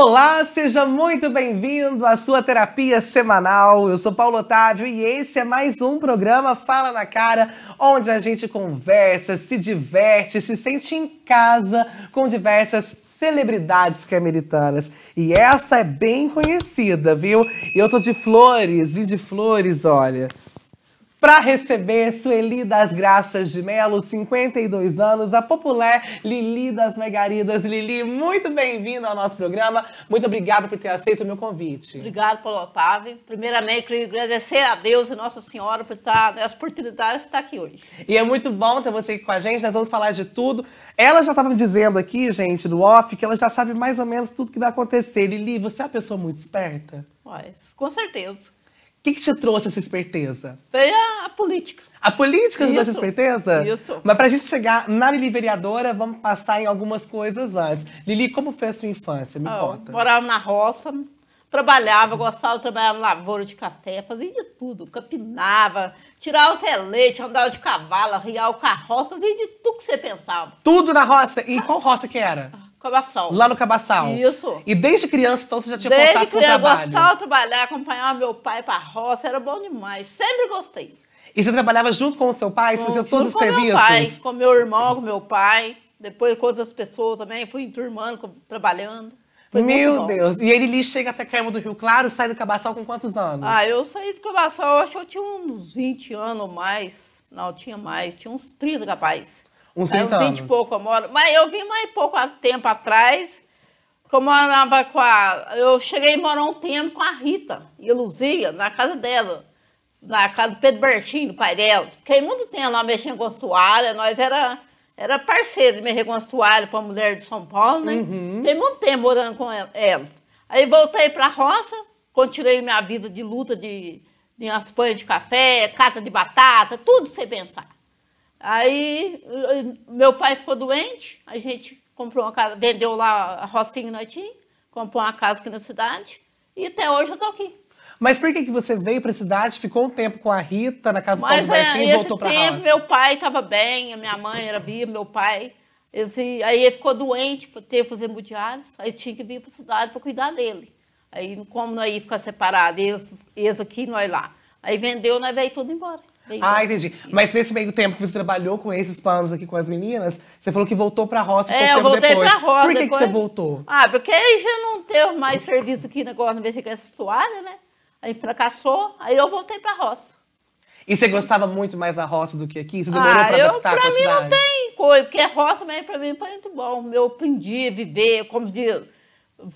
Olá, seja muito bem-vindo à sua terapia semanal. Eu sou Paulo Otávio e esse é mais um programa Fala na Cara, onde a gente conversa, se diverte, se sente em casa com diversas celebridades cameritanas. É e essa é bem conhecida, viu? E eu tô de flores e de flores, olha. Para receber Sueli das Graças de Melo, 52 anos, a popular Lili das Megaridas. Lili, muito bem-vinda ao nosso programa. Muito obrigada por ter aceito o meu convite. Obrigado, Paulo Otávio. Primeiramente, queria agradecer a Deus e Nossa Senhora por estar, né, oportunidade de estar aqui hoje. E é muito bom ter você aqui com a gente, nós vamos falar de tudo. Ela já estava me dizendo aqui, gente, do off, que ela já sabe mais ou menos tudo que vai acontecer. Lili, você é uma pessoa muito esperta? Mas, com certeza. O que, que te trouxe essa esperteza? Foi a, a política. A política trouxe essa esperteza? Isso. Mas pra gente chegar na Lili vereadora, vamos passar em algumas coisas antes. Lili, como foi a sua infância? Me ah, conta. Morava na roça, trabalhava, gostava de trabalhar na lavoura de café, fazia de tudo, capinava, tirava o telete, andava de cavalo, riava o carroça, fazia de tudo que você pensava. Tudo na roça? E qual roça que era? Cabaçal. Lá no Cabaçal. Isso. E desde criança, então, você já tinha desde contato com o trabalho? Eu gostava de trabalhar, acompanhar meu pai para a roça, era bom demais. Sempre gostei. E você trabalhava junto com o seu pai? Você fazia todos os serviços? Com meu pai, com meu irmão, com meu pai. Depois com outras pessoas também. Fui enturmando, trabalhando. Foi meu Deus. E ele lhe chega até Carmo do Rio Claro, sai do Cabaçal com quantos anos? Ah, eu saí do Cabaçal, acho que eu tinha uns 20 anos ou mais. Não, tinha mais. Tinha uns 30, capaz. Uns 30 20 anos. e pouco eu moro. Mas eu vim mais pouco tempo atrás, que eu morava com a. Eu cheguei a morar um tempo com a Rita e a Luzia, na casa dela. Na casa do Pedro Bertinho, do pai dela. Fiquei muito tempo lá mexendo com toalha, nós era era parceiro de mexer com as toalhas para a mulher de São Paulo, né? Uhum. Fiquei muito tempo morando com elas. Aí voltei para a roça, continuei minha vida de luta de, de pães de café, casa de batata, tudo sem pensar. Aí eh, meu pai ficou doente, a gente comprou uma casa, vendeu lá a Rocinha Noitinho, comprou uma casa aqui na cidade e até hoje eu tô aqui. Mas por que, que você veio para a cidade, ficou um tempo com a Rita na casa do Mas, Betinho e é, voltou para casa? Meu pai estava bem, a minha mãe era viva, meu pai. Esse, aí ele ficou doente, teve que fazer hemodiálise, aí tinha que vir para a cidade para cuidar dele. Aí como nós ia ficar separado, eles, eles aqui e nós lá. Aí vendeu, nós veio tudo embora. Ah, entendi. Mas nesse meio tempo que você trabalhou com esses panos aqui com as meninas, você falou que voltou pra roça é, pouco eu tempo depois. Pra roça, Por que, depois... que você voltou? Ah, porque aí já não teve mais serviço aqui na Guarda com essa toalha, né? Aí fracassou, aí eu voltei pra roça. E você gostava muito mais da roça do que aqui? Você demorou ah, pra adaptar eu, pra com a cidade? Pra mim não tem coisa, porque a roça mas pra mim foi muito bom. Eu aprendi a viver, como diz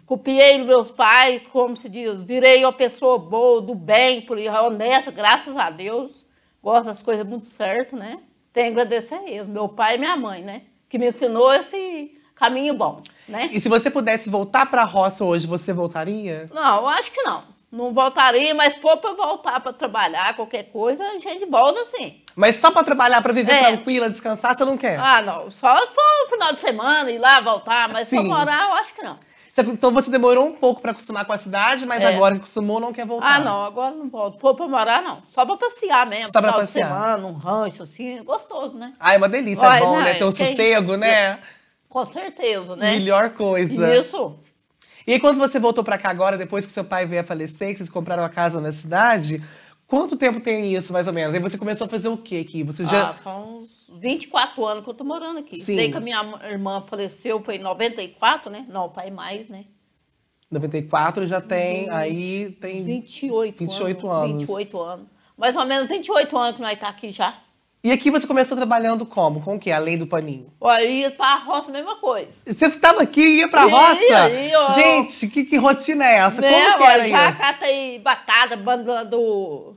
copiei meus pais, como se diz, virei uma pessoa boa, do bem, honesta, graças a Deus gosto das coisas muito certo, né? Tenho que agradecer a eles, meu pai e minha mãe, né? Que me ensinou esse caminho bom, né? E se você pudesse voltar para a roça hoje, você voltaria? Não, eu acho que não. Não voltaria, mas pô, para voltar para trabalhar, qualquer coisa, a gente volta sim. Mas só para trabalhar, para viver é. tranquila, descansar, você não quer? Ah, não. Só para o final de semana ir lá, voltar, mas para morar, eu acho que não. Então você demorou um pouco para acostumar com a cidade, mas é. agora que acostumou, não quer voltar. Ah, não, agora não volto. Pô, pra morar, não. Só pra passear mesmo. Só pra passear. Semana, um rancho, assim, gostoso, né? Ah, é uma delícia, é Vai, é bom, não, né, né? Ter o um quem... sossego, né? Com certeza, né? Melhor coisa. Isso. E aí, quando você voltou para cá agora, depois que seu pai veio a falecer, que vocês compraram a casa na cidade, Quanto tempo tem isso, mais ou menos? Aí você começou a fazer o quê aqui? Você já... Ah, faz uns 24 anos que eu tô morando aqui. Sim. Desde que a minha irmã faleceu, foi em 94, né? Não, pai mais, né? 94 já tem, aí tem... 28 28 anos, 28 anos. Mais ou menos 28 anos que nós tá aqui já. E aqui você começou trabalhando como? Com o quê? Além do paninho? Olha, ia pra roça, mesma coisa. Você estava aqui e ia pra ia, roça? Ia, ia, Gente, que, que rotina é essa? Não, como que era já isso? Já tá cata aí batata, banda do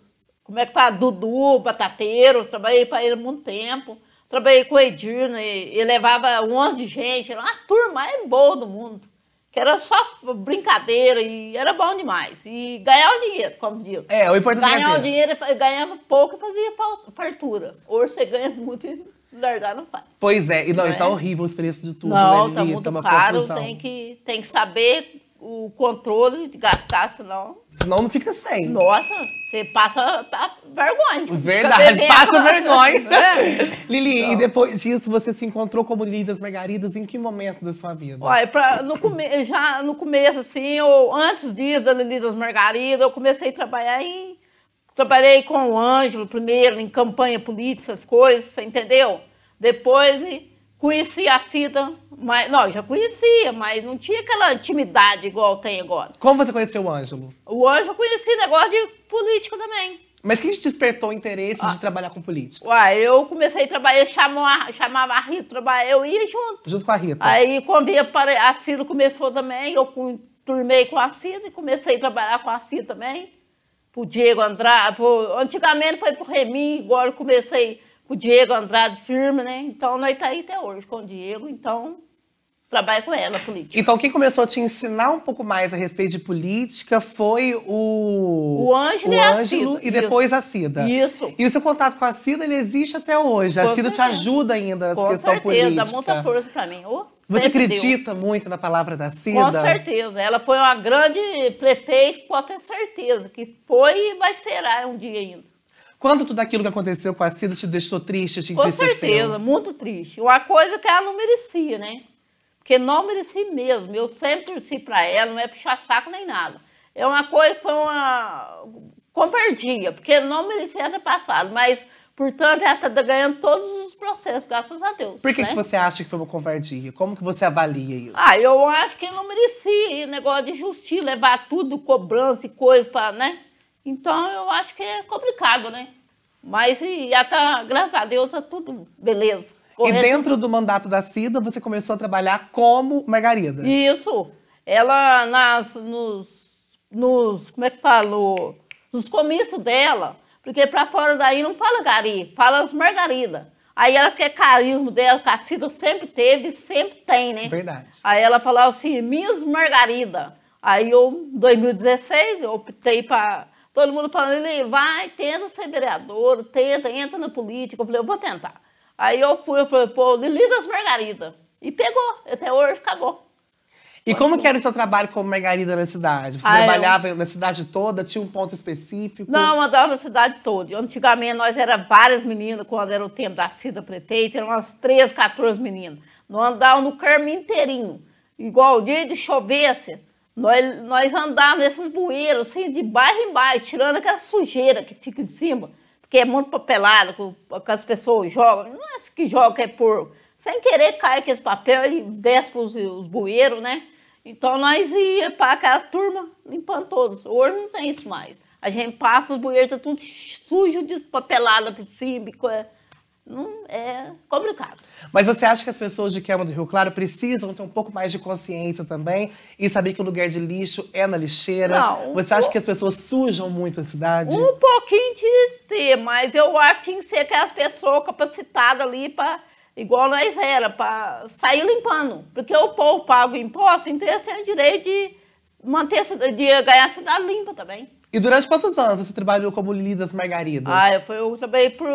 como é que fala, Dudu, batateiro, trabalhei para ele muito tempo. Trabalhei com o Edirno e, e levava um monte de gente, era uma turma mais boa do mundo, que era só brincadeira e era bom demais. E ganhava dinheiro, como digo. É, o importante é Ganhar o dinheiro, ganhava pouco e fazia fartura. Hoje você ganha muito e se largar não faz. Pois é, e não, não tá é? e tá horrível a experiência de tudo, não, né, Tá muito tá caro, tem que, tem que saber o controle de gastar, senão. Senão não fica sem. Nossa, você passa tá vergonha. Verdade, passa vergonha. É. Lili, então. e depois disso você se encontrou como Lili das Margaridas em que momento da sua vida? Olha, pra, no come, já no começo, assim, ou antes disso da Lili das Margaridas, eu comecei a trabalhar em. Trabalhei com o Ângelo primeiro, em campanha política, essas coisas, entendeu? Depois. E, conhecia a Cida, mas não, já conhecia, mas não tinha aquela intimidade igual tem agora. Como você conheceu o Ângelo? O Ângelo eu conheci negócio de política também. Mas quem te despertou o interesse ah. de trabalhar com política? Uai, eu comecei a trabalhar, chamou a, chamava a Rita, eu ia junto. Junto com a Rita. Aí quando ia para a Cida começou também, eu turmei com a Cida e comecei a trabalhar com a Cida também. Pro Diego Andrade, pro, antigamente foi pro Remi, agora eu comecei o Diego Andrade firme, né? Então nós tá aí até hoje com o Diego, então trabalha com ela, política. Então quem começou a te ensinar um pouco mais a respeito de política foi o... O Ângelo, o Ângelo e, e depois a Cida. Isso. E o seu contato com a Cida, ele existe até hoje. Com a Cida certeza. te ajuda ainda nessa com questão certeza. política. Com certeza, dá muita força pra mim. Oh, Você acredita muito na palavra da Cida? Com certeza. Ela foi uma grande prefeita, pode ter certeza, que foi e vai ser um dia ainda. Quando tudo aquilo que aconteceu com a Cida te deixou triste, te Com certeza, muito triste. Uma coisa que ela não merecia, né? Porque não mereci mesmo. Eu sempre torci para ela, não é puxar saco nem nada. É uma coisa, foi uma covardia, porque não merecia ter passado, mas Portanto, ela está ganhando todos os processos, graças a Deus. Por que, né? que você acha que foi uma covardia? Como que você avalia isso? Ah, eu acho que não merecia negócio de justiça, levar tudo, cobrança e coisa para, né? Então, eu acho que é complicado, né? Mas e, já tá, graças a Deus, tá tudo beleza. Correndo. E dentro do mandato da Cida, você começou a trabalhar como Margarida. Isso. Ela, nas, nos, nos, como é que falou? Nos comícios dela, porque para fora daí não fala Gari, fala as Margarida. Aí ela quer carisma dela, que a Cida sempre teve sempre tem, né? Verdade. Aí ela falava assim, Miss Margarida. Aí eu, em 2016, eu optei para Todo mundo falando, ele vai, tenta ser vereador, tenta, entra na política. Eu falei, eu vou tentar. Aí eu fui, eu falei, pô, Lili das Margarida. E pegou, até hoje acabou. E Pode como ir. que era o seu trabalho como Margarida na cidade? Você ah, trabalhava eu... na cidade toda? Tinha um ponto específico? Não, eu andava na cidade toda. Antigamente nós era várias meninas, quando era o tempo da Cida prefeita, eram umas 13, 14 meninas. Nós andávamos no caminho inteirinho. Igual o dia de chovesse, assim. Nós, nós andávamos esses bueiros, assim, de bairro em bairro, tirando aquela sujeira que fica em cima, porque é muito papelada, que, que as pessoas jogam. Não é que joga, é por. Sem querer cai aquele papel e desce para os, os bueiros, né? Então nós ia para aquela turma limpando todos. Hoje não tem isso mais. A gente passa os bueiros, tá tudo sujo, papelada por cima, é complicado. Mas você acha que as pessoas de Queima do Rio Claro precisam ter um pouco mais de consciência também e saber que o lugar de lixo é na lixeira? Não, você acha que as pessoas sujam muito a cidade? Um pouquinho de ter, mas eu acho que tem que ser aquelas as pessoas capacitadas ali para, igual nós era, para sair limpando. Porque o povo paga o imposto, então eles têm o direito de manter de ganhar a cidade limpa também. E durante quantos anos você trabalhou como Lili das Margaridas? Ah, eu, fui, eu trabalhei por,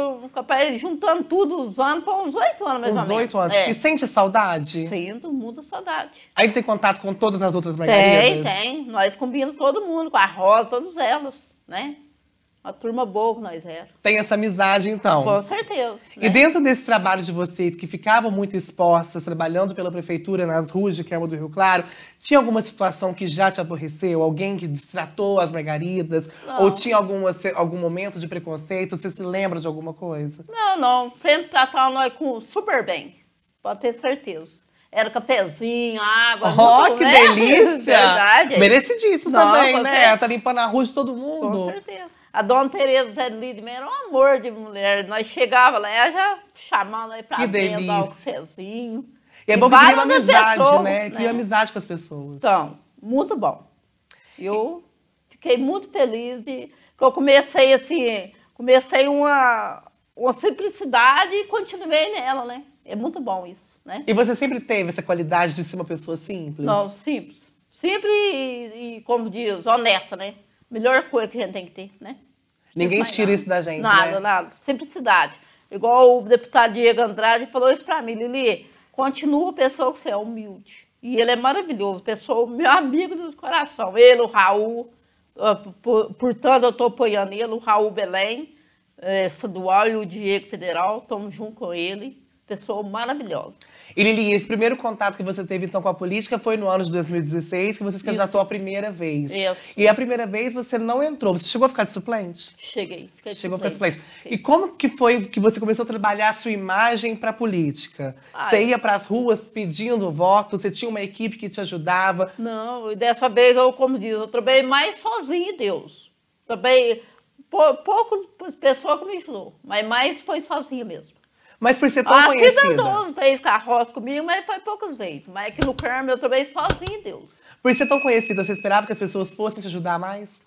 juntando tudo, anos por uns oito anos, mais uns ou menos. oito anos. É. E sente saudade? Sinto, muita saudade. Aí tem contato com todas as outras margaridas? Tem, tem. Nós combinamos todo mundo, com a Rosa, todos elas, né? Uma turma boa nós é. Tem essa amizade, então. Com certeza. Né? E dentro desse trabalho de vocês, que ficavam muito expostas, trabalhando pela prefeitura nas ruas de Quermo do Rio Claro, tinha alguma situação que já te aborreceu? Alguém que destratou as margaridas? Não. Ou tinha alguma, assim, algum momento de preconceito? Você se lembra de alguma coisa? Não, não. Sempre tratavam nós com super bem. Pode ter certeza. Era cafezinho, água. Oh, muito, que né? delícia! Verdade. Merecidíssimo não, também, né? Certeza. Tá limpando a rua de todo mundo. Com certeza. A dona Tereza Zé Lidman era um amor de mulher. Nós chegava lá, ela já chamava nós pra que dentro, um cezinho. E é bom que cria amizade, pessoas, né? Que né? amizade com as pessoas. Então, muito bom. Eu e... fiquei muito feliz de... Eu comecei, assim, comecei uma, uma simplicidade e continuei nela, né? É muito bom isso, né? E você sempre teve essa qualidade de ser uma pessoa simples? Não, simples. Simples e, e como diz, honesta, né? melhor coisa que a gente tem que ter, né? Ninguém tira isso da gente, Nada, né? nada. Simplicidade. Igual o deputado Diego Andrade falou isso para mim, Lili, continua a pessoa que você é, humilde. E ele é maravilhoso, pessoa, meu amigo do coração. Ele, o Raul, ah, portanto, eu estou apoiando ele, o Raul Belém, eh, estadual, e o Diego Federal, estamos junto com ele. Pessoa maravilhosa. E Lili, esse primeiro contato que você teve então com a política foi no ano de 2016, que você se candidatou a primeira vez. Eu. E a primeira vez você não entrou. Você chegou a ficar de suplente? Cheguei. Fiquei Chegou a ficar de suplente. E como que foi que você começou a trabalhar a sua imagem para a política? Ai. Você ia para as ruas pedindo voto? Você tinha uma equipe que te ajudava? Não, e dessa vez, eu, como diz, eu trabalhei mais sozinha, Deus. Também pouco pessoal que me ensinou, mas mais foi sozinha mesmo. Mas por ser tão a ah, conhecida. A Cida andou uns 10 carroças comigo, mas foi poucos vezes. Mas aqui é no Carmo eu também sozinho Deus. Por ser tão conhecida, você esperava que as pessoas fossem te ajudar mais?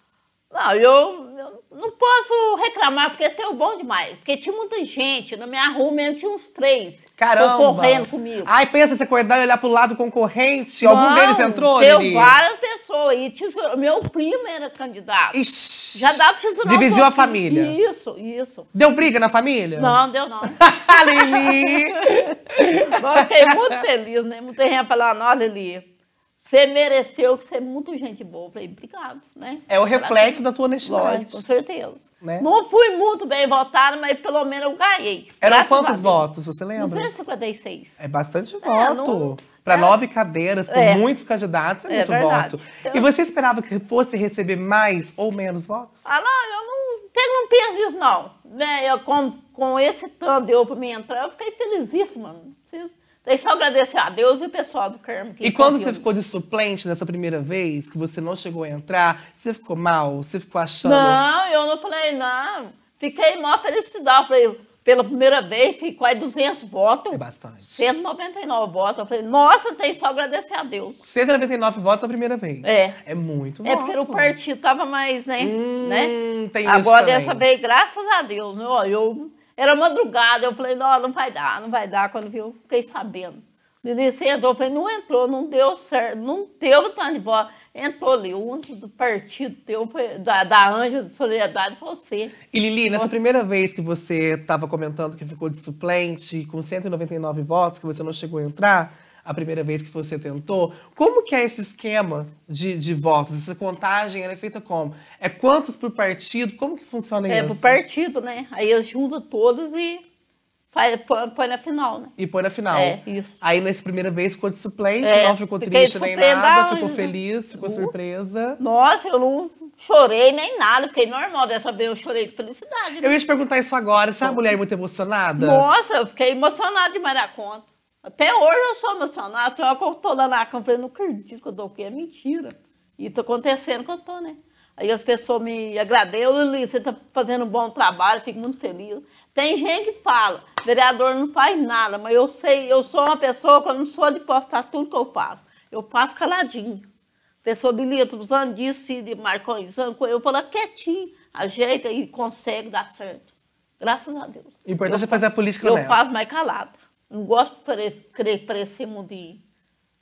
Não, eu, eu não posso reclamar, porque o bom demais. Porque tinha muita gente, na minha rua mesmo tinha uns três Caramba. concorrendo comigo. Ai, pensa você acordar e olhar pro lado concorrente. Não, Algum deles entrou, Deu Lili? várias pessoas. E tesouro, meu primo era candidato. Ixi, Já dá pra tesourar Dividiu a família. Isso, isso. Deu briga na família? Não, deu não. Lili! fiquei muito feliz, né? Muita gente falar, não, Lili você mereceu ser muito gente boa. Eu falei, obrigado, né? É o reflexo da tua honestidade. com certeza. Né? Não fui muito bem votada, mas pelo menos eu ganhei. Eram quantos votos, você lembra? 256. É bastante é, voto. Não... Para é. nove cadeiras, com é. muitos candidatos, é, é muito verdade. voto. Então... E você esperava que fosse receber mais ou menos votos? Ah, não, eu não, eu não penso nisso, não. Né? Eu, com, com esse tanto deu para mim entrar, eu fiquei felizíssima. Não preciso tem é só agradecer a Deus e o pessoal do Carmo. E quando você ficou de suplente nessa primeira vez, que você não chegou a entrar, você ficou mal? Você ficou achando? Não, eu não falei, não. Fiquei mó felicidade. Eu falei, pela primeira vez, fiquei quase 200 votos. É bastante. 199 votos. Eu falei, nossa, tem só agradecer a Deus. 199 votos na primeira vez. É. É muito É voto. porque o partido tava mais, né? Hum, né? Tem Agora, isso dessa vez, graças a Deus, né? Eu era madrugada, eu falei, não, não vai dar, não vai dar. Quando vi eu fiquei sabendo. Lili, você entrou? Eu falei, não entrou, não deu certo, não teve tanto tá de bola. Entrou ali, o único do partido teu, da, da Anja de Solidariedade, você. E Lili, nessa você... primeira vez que você estava comentando que ficou de suplente, com 199 votos, que você não chegou a entrar, a primeira vez que você tentou. Como que é esse esquema de, de votos? Essa contagem é feita como? É quantos por partido? Como que funciona é, isso? É por partido, né? Aí eles juntam todos e faz, põe, na final, né? E põe na final. É, isso. Aí nessa primeira vez ficou de suplente, é, não ficou triste nem nada, ficou feliz, ficou uh, surpresa. Nossa, eu não chorei nem nada, fiquei normal. Dessa vez eu chorei de felicidade. Né? Eu ia te perguntar isso agora, você é uma mulher muito emocionada? Nossa, eu fiquei emocionada demais da conta. Até hoje eu sou emocionada. Só que eu tô lá na cama, falei, não acredito que eu tô aqui, é mentira. E tá acontecendo que eu tô, né? Aí as pessoas me agradecem, Lili, você está fazendo um bom trabalho, fico muito feliz. Tem gente que fala, vereador não faz nada, mas eu sei, eu sou uma pessoa que eu não sou de postar tudo que eu faço. Eu faço caladinho. Pessoa de litro, usando disso, de marconizando, eu falo quietinho, ajeita e consegue dar certo. Graças a Deus. O importante é fazer a política Eu faço mais calado. Não gosto de querer parecer de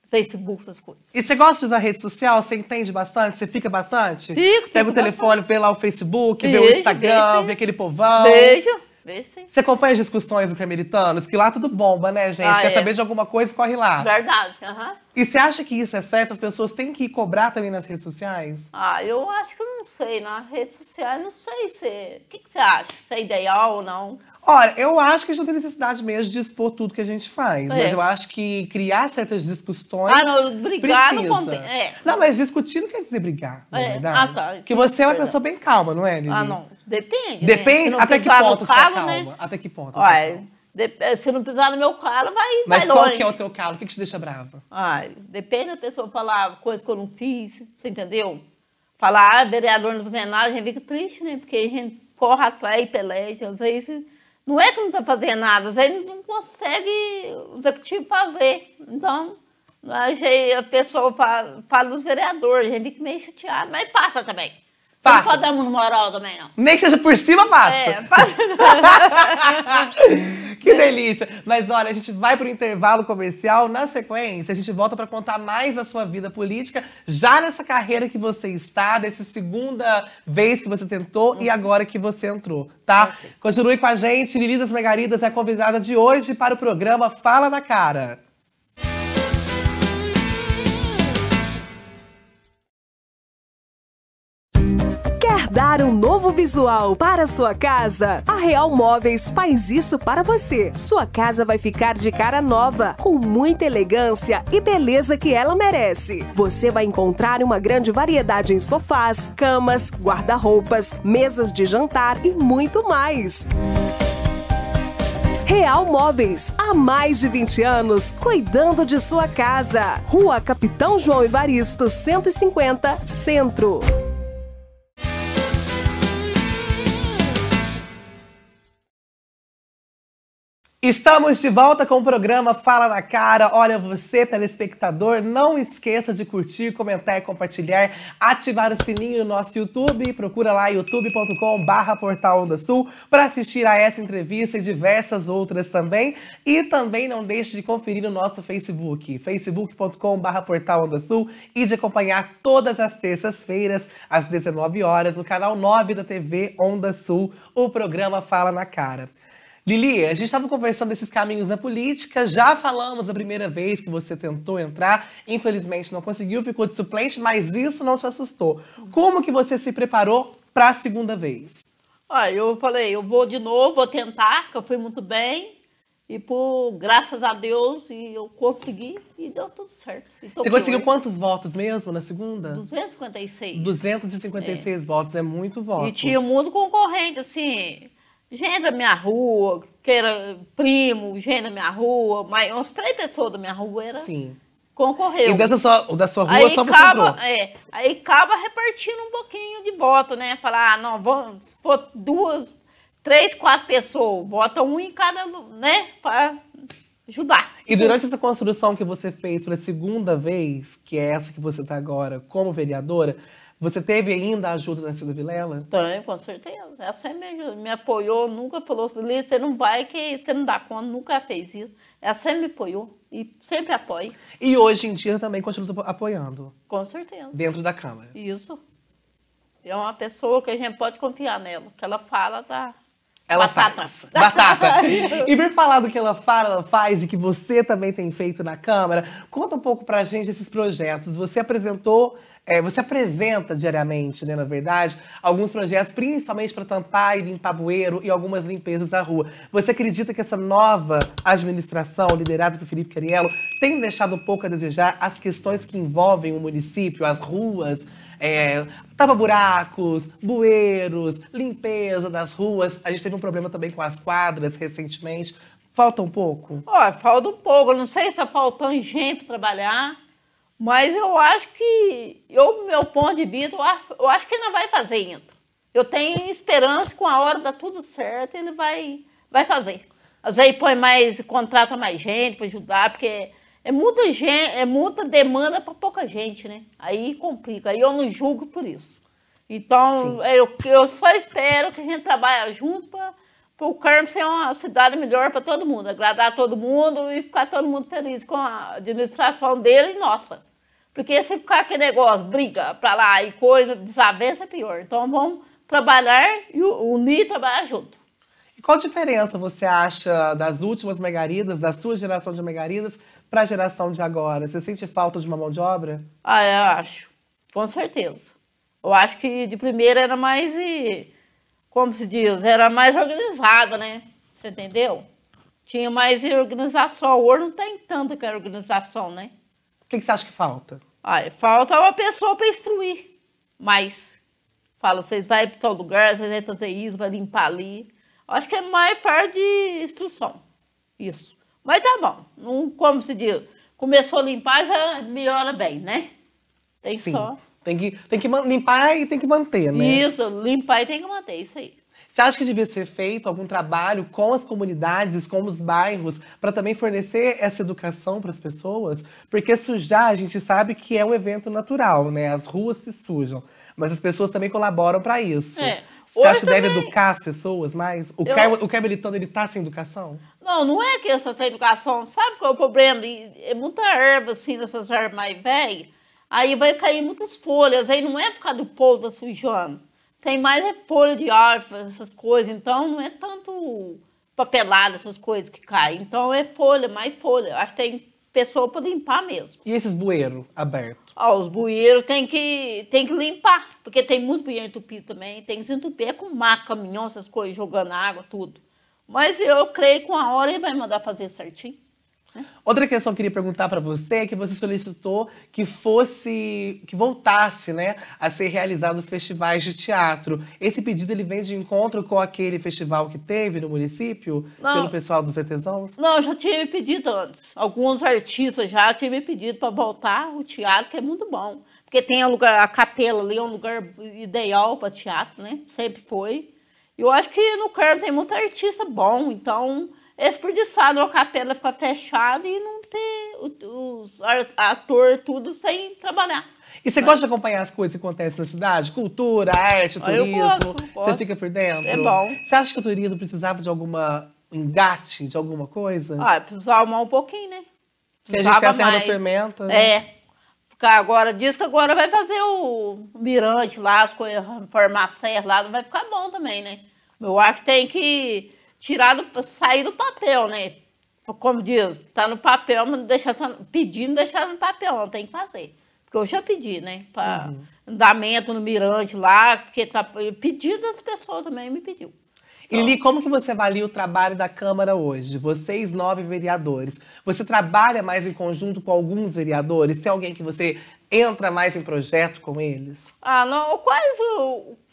Facebook, essas coisas. E você gosta de usar rede social? Você entende bastante? Você fica bastante? Fico, Pega o telefone, vê lá o Facebook, vejo, vê o Instagram, vejo, vê aquele povão. Beijo, Vê, sim. Você acompanha as discussões do americanos? Que lá tudo bomba, né, gente? Ah, Quer é. saber de alguma coisa, corre lá. Verdade, aham. E você acha que isso é certo? As pessoas têm que cobrar também nas redes sociais? Ah, eu acho que não sei. Nas redes sociais, não sei se. O que, que você acha? Se é ideal ou não? Olha, eu acho que a gente tem necessidade mesmo de expor tudo que a gente faz. É. Mas eu acho que criar certas discussões. Ah, não, brigar precisa. não combina. É. Não, mas discutir não quer dizer brigar, na é. é. Ah, verdade. Ah, tá. Que você é uma é pessoa bem calma, não é, Lili? Ah, não. Depende. Né? Depende é né? até que ponto você é calma. Né? Até que ponto Olha, você é calma. Eh, se não pisar no meu calo, vai. Mas vai qual longe. que é o teu calo? O que, que te deixa brava? Ai, depende da pessoa falar coisas que eu não fiz, você entendeu? Falar, ah, vereador não fazendo nada, a gente fica triste, né? Porque a gente corre atrás e peleja. Às vezes, não é que não está fazendo nada, às vezes não consegue o executivo fazer. Então, a pessoa fala, fala dos vereadores, a gente fica meio chateado, mas passa também. Passa. Não pode dar moral também, não. Nem que seja por cima, passa. É, passa. que delícia! Mas olha, a gente vai para o intervalo comercial. Na sequência, a gente volta para contar mais da sua vida política, já nessa carreira que você está, dessa segunda vez que você tentou uhum. e agora que você entrou, tá? Okay. Continue com a gente. Lili Margaridas é a convidada de hoje para o programa Fala na Cara. novo visual para sua casa? A Real Móveis faz isso para você. Sua casa vai ficar de cara nova, com muita elegância e beleza que ela merece. Você vai encontrar uma grande variedade em sofás, camas, guarda-roupas, mesas de jantar e muito mais. Real Móveis, há mais de 20 anos, cuidando de sua casa. Rua Capitão João Evaristo, 150, Centro. Estamos de volta com o programa Fala na Cara. Olha, você, telespectador, não esqueça de curtir, comentar, compartilhar, ativar o sininho no nosso YouTube. Procura lá youtube.com/barra Portal Onda Sul para assistir a essa entrevista e diversas outras também. E também não deixe de conferir no nosso Facebook, facebook.com/barra Portal Onda Sul e de acompanhar todas as terças-feiras, às 19 horas, no canal 9 da TV Onda Sul, o programa Fala na Cara. Lili, a gente estava conversando desses caminhos na política, já falamos a primeira vez que você tentou entrar, infelizmente não conseguiu, ficou de suplente, mas isso não te assustou. Como que você se preparou para a segunda vez? Olha, eu falei, eu vou de novo, vou tentar, que eu fui muito bem, e por graças a Deus e eu consegui e deu tudo certo. Você conseguiu hoje. quantos votos mesmo na segunda? 256. 256 é. votos, é muito voto. E tinha muito concorrente, assim, gente da minha rua, que era primo, gente da minha rua, mas uns três pessoas da minha rua era. Sim. Concorreu. E dessa só, da sua rua aí só você acaba, É, aí acaba repartindo um pouquinho de voto, né? Falar, ah, não, vamos, se for duas, três, quatro pessoas, bota um em cada, né? Pra ajudar. E durante essa construção que você fez pela segunda vez, que é essa que você está agora como vereadora, você teve ainda a ajuda da Cida Vilela? Tenho, com certeza. Ela sempre é me, apoiou, nunca falou assim, você não vai, que você não dá conta, nunca fez isso. Ela sempre me apoiou e sempre apoia. E hoje em dia também continua apoiando? Com certeza. Dentro da Câmara? Isso. É uma pessoa que a gente pode confiar nela, que ela fala, da tá ela Batata. faz. Batata. e vem falar do que ela fala, ela faz e que você também tem feito na Câmara, conta um pouco pra gente esses projetos. Você apresentou é, você apresenta diariamente, né, na verdade, alguns projetos, principalmente para tampar e limpar bueiro e algumas limpezas da rua. Você acredita que essa nova administração, liderada por Felipe Cariello, tem deixado um pouco a desejar as questões que envolvem o município, as ruas, é, tapa-buracos, bueiros, limpeza das ruas? A gente teve um problema também com as quadras recentemente. Falta um pouco? Oh, falta um pouco. Não sei se está faltando gente para trabalhar mas eu acho que, eu, meu ponto de vista, eu acho que ele não vai fazer ainda. Eu tenho esperança que com a hora de tudo certo, ele vai, vai fazer. Às vezes põe mais, contrata mais gente para ajudar, porque é, é muita gente, é muita demanda para pouca gente, né? Aí complica, aí eu não julgo por isso. Então, é, eu, eu só espero que a gente trabalhe junto para o Carmo ser uma cidade melhor para todo mundo, agradar todo mundo e ficar todo mundo feliz com a administração dele e nossa. Porque se ficar aquele negócio, briga pra lá e coisa, desavença é pior. Então vamos trabalhar e unir e trabalhar junto. E qual diferença você acha das últimas megaridas, da sua geração de megaridas, para a geração de agora? Você sente falta de uma mão de obra? Ah, eu acho. Com certeza. Eu acho que de primeira era mais, eh, como se diz, era mais organizada, né? Você entendeu? Tinha mais organização. Hoje não tem tanta é organização, né? que, que você acha que falta? Olha, falta uma pessoa para instruir. Mas fala, vocês vão para tal lugar, vocês vão fazer isso, vai limpar ali. Acho que é mais parte de instrução. Isso. Mas tá bom. Não, como se diz, começou a limpar, já melhora bem, né? Tem Sim. só. Tem que, tem que limpar e tem que manter, né? Isso, limpar e tem que manter, isso aí. Você acha que devia ser feito algum trabalho com as comunidades, com os bairros, para também fornecer essa educação para as pessoas? Porque sujar, a gente sabe que é um evento natural, né? As ruas se sujam, mas as pessoas também colaboram para isso. É. Você acha que também... deve educar as pessoas mais? O, Eu... Car... Carmelitano, ele tá sem educação? Não, não é que essa sem educação. Sabe qual é o problema? É muita erva, assim, nessas ervas mais velhas. Aí vai cair muitas folhas. Aí não é por causa do povo tá sujando tem mais é folha de árvore, essas coisas. Então não é tanto papelada, essas coisas que caem. Então é folha, mais folha. Acho que tem pessoa para limpar mesmo. E esses bueiros abertos? Ó, os bueiros tem que, tem que limpar, porque tem muito bueiro entupido também. Tem que se entupir é com maca, caminhão, essas coisas, jogando água, tudo. Mas eu creio que uma hora ele vai mandar fazer certinho. Né? Outra questão que eu queria perguntar para você é que você solicitou que fosse, que voltasse, né, a ser realizado os festivais de teatro. Esse pedido ele vem de encontro com aquele festival que teve no município Não. pelo pessoal dos artesãos? Não, eu já tinha me pedido antes. Alguns artistas já tinham me pedido para voltar o teatro, que é muito bom, porque tem a lugar, a capela ali é um lugar ideal para teatro, né? Sempre foi. Eu acho que no Carmo tem muito artista bom, então desperdiçaram uma capela ficar fechada e não ter os ator tudo sem trabalhar. E você gosta de acompanhar as coisas que acontecem na cidade? Cultura, arte, ah, turismo? Eu gosto, eu gosto. Você fica por dentro? É bom. Você acha que o turismo precisava de alguma engate, de alguma coisa? Ah, precisava arrumar um pouquinho, né? Porque a gente tem a Serra mais. da Fermenta. Né? É. Porque agora diz que agora vai fazer o mirante lá, as coisas, formar serra lá, vai ficar bom também, né? Eu acho que tem que tirar sair do papel, né? Como diz, tá no papel, mas deixar só, pedindo deixar no papel, não tem que fazer. Porque eu já pedi, né? Para uhum. andamento no Mirante lá, porque tá pedido das pessoas também me pediu. e Li, como que você avalia o trabalho da Câmara hoje? Vocês nove vereadores. Você trabalha mais em conjunto com alguns vereadores? Tem alguém que você entra mais em projeto com eles? Ah, não, quase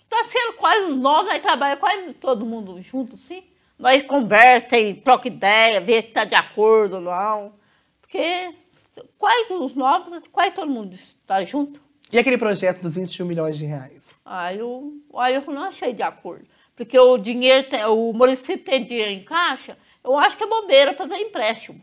Está sendo quase os nove, aí trabalha quase todo mundo junto, sim nós conversamos, troca ideia, vê se está de acordo ou não. Porque quais os novos, quais todo mundo está junto. E aquele projeto dos 21 milhões de reais? Ah, eu, eu não achei de acordo. Porque o dinheiro, tem, o município tem dinheiro em caixa, eu acho que é bobeira fazer empréstimo.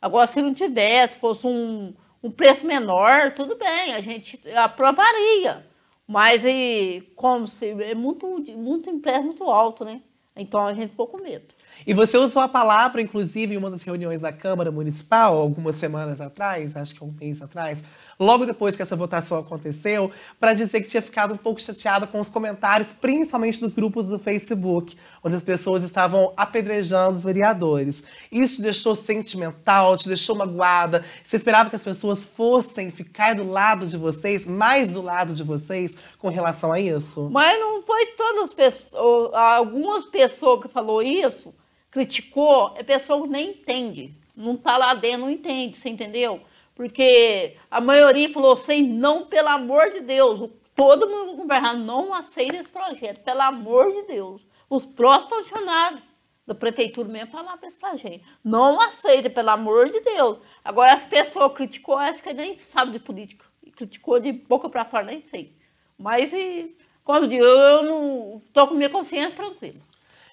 Agora, se não tivesse, fosse um, um preço menor, tudo bem, a gente aprovaria. Mas e como se é muito, muito empréstimo muito alto, né? Então a gente ficou com medo. E você usou a palavra, inclusive, em uma das reuniões da Câmara Municipal, algumas semanas atrás, acho que um mês atrás, logo depois que essa votação aconteceu, para dizer que tinha ficado um pouco chateada com os comentários, principalmente dos grupos do Facebook, onde as pessoas estavam apedrejando os vereadores. Isso te deixou sentimental, te deixou magoada. Você esperava que as pessoas fossem ficar do lado de vocês, mais do lado de vocês, com relação a isso? Mas não foi todas as pessoas, algumas pessoas que falou isso, criticou, é pessoa nem entende, não está lá dentro, não entende, você entendeu? porque a maioria falou assim, não, pelo amor de Deus, todo mundo governado ah, não aceita esse projeto, pelo amor de Deus. Os próprios funcionários da prefeitura mesmo falaram isso pra gente, não aceita, pelo amor de Deus. Agora as pessoas criticou, acho que nem sabe de política, criticou de boca para fora, nem sei. Mas, e, como eu digo, eu não estou com minha consciência tranquila.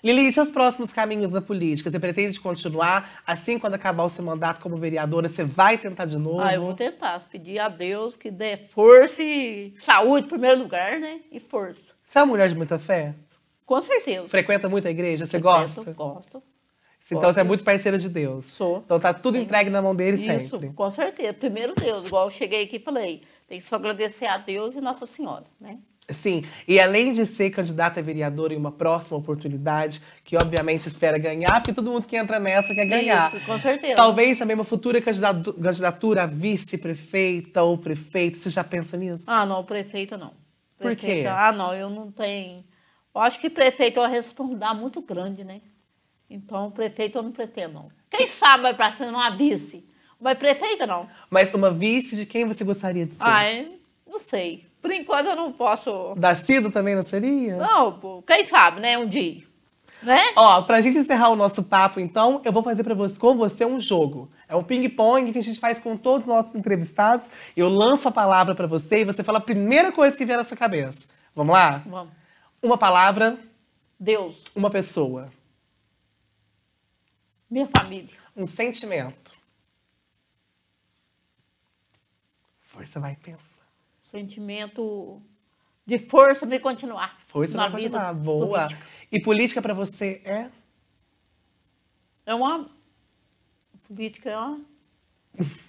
Lili, seus próximos caminhos na política? Você pretende continuar? Assim, quando acabar o seu mandato como vereadora, você vai tentar de novo? Ah, eu vou tentar. Pedir a Deus que dê força e saúde em primeiro lugar, né? E força. Você é uma mulher de muita fé? Com certeza. Frequenta muito a igreja? Você Frequento, gosta? Gosto. Então você é muito parceira de Deus. Sou. Então tá tudo entregue na mão dele Isso, sempre. Isso, com certeza. Primeiro Deus, igual eu cheguei aqui e falei, tem que só agradecer a Deus e Nossa Senhora, né? Sim, e além de ser candidata a vereadora em uma próxima oportunidade, que obviamente espera ganhar, porque todo mundo que entra nessa quer ganhar. Isso, com certeza. Talvez também uma futura candidatura a vice-prefeita ou prefeito, você já pensa nisso? Ah, não, prefeito não. Prefeito, Por quê? Ah, não, eu não tenho... Eu acho que prefeito é uma responsabilidade muito grande, né? Então, prefeito eu não pretendo, não. Quem sabe vai pra cima uma vice, mas prefeita não. Mas uma vice de quem você gostaria de ser? Ah, não sei por enquanto eu não posso. Da também não seria? Não, quem sabe, né? Um dia. Né? Ó, pra gente encerrar o nosso papo, então, eu vou fazer pra você, com você um jogo. É um ping-pong que a gente faz com todos os nossos entrevistados. Eu lanço a palavra pra você e você fala a primeira coisa que vier na sua cabeça. Vamos lá? Vamos. Uma palavra. Deus. Uma pessoa. Minha família. Um sentimento. Força, vai, pensar sentimento de força para continuar. Força para continuar, boa. Política. E política para você é? É uma política é uma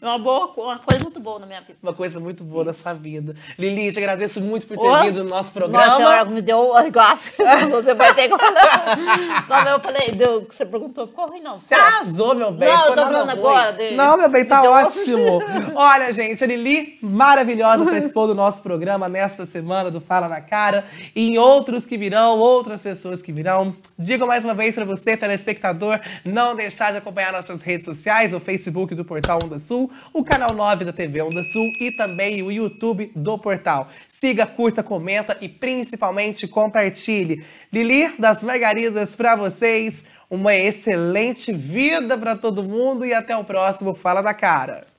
uma, boa, uma coisa muito boa na minha vida. Uma coisa muito boa na sua vida. Lili, te agradeço muito por ter vindo no nosso programa. Não, me deu um negócio. Você vai ter que falar. Não, eu falei, deu, você perguntou, ficou ruim, não. Você arrasou, meu bem. Não, ficou eu tô falando agora. Não, meu bem, tá ótimo. Olha, gente, a Lili, maravilhosa, participou do nosso programa nesta semana do Fala na Cara. E em outros que virão, outras pessoas que virão. Digo mais uma vez para você, telespectador, não deixar de acompanhar nossas redes sociais, o Facebook do Portal 1 Onda Sul, o canal 9 da TV Onda Sul e também o YouTube do portal. Siga, curta, comenta e principalmente compartilhe. Lili das Margaridas para vocês. Uma excelente vida para todo mundo e até o próximo Fala da Cara.